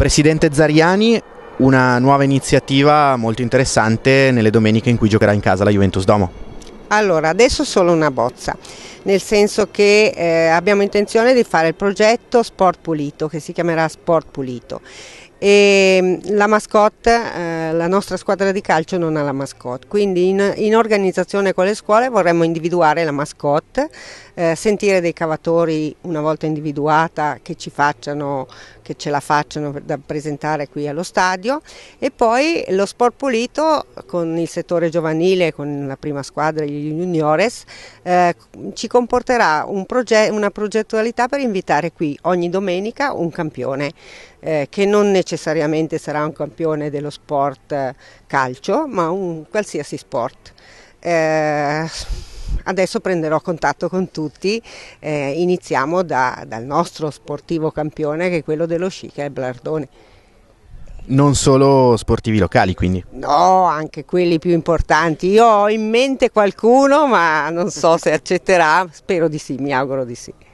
Presidente Zariani, una nuova iniziativa molto interessante nelle domeniche in cui giocherà in casa la Juventus Domo. Allora, adesso solo una bozza, nel senso che eh, abbiamo intenzione di fare il progetto Sport Pulito, che si chiamerà Sport Pulito. E ehm, la mascotte, eh, la nostra squadra di calcio non ha la mascotte, quindi in, in organizzazione con le scuole vorremmo individuare la mascotte, eh, sentire dei cavatori una volta individuata che ci facciano, che ce la facciano da presentare qui allo stadio e poi lo sport pulito con il settore giovanile, con la prima squadra, gli juniores, eh, ci comporterà un proge una progettualità per invitare qui ogni domenica un campione. Eh, che non necessariamente sarà un campione dello sport eh, calcio, ma un qualsiasi sport. Eh, adesso prenderò contatto con tutti, eh, iniziamo da, dal nostro sportivo campione che è quello dello sci, che è Blardone. Non solo sportivi locali quindi? No, anche quelli più importanti. Io ho in mente qualcuno ma non so se accetterà, spero di sì, mi auguro di sì.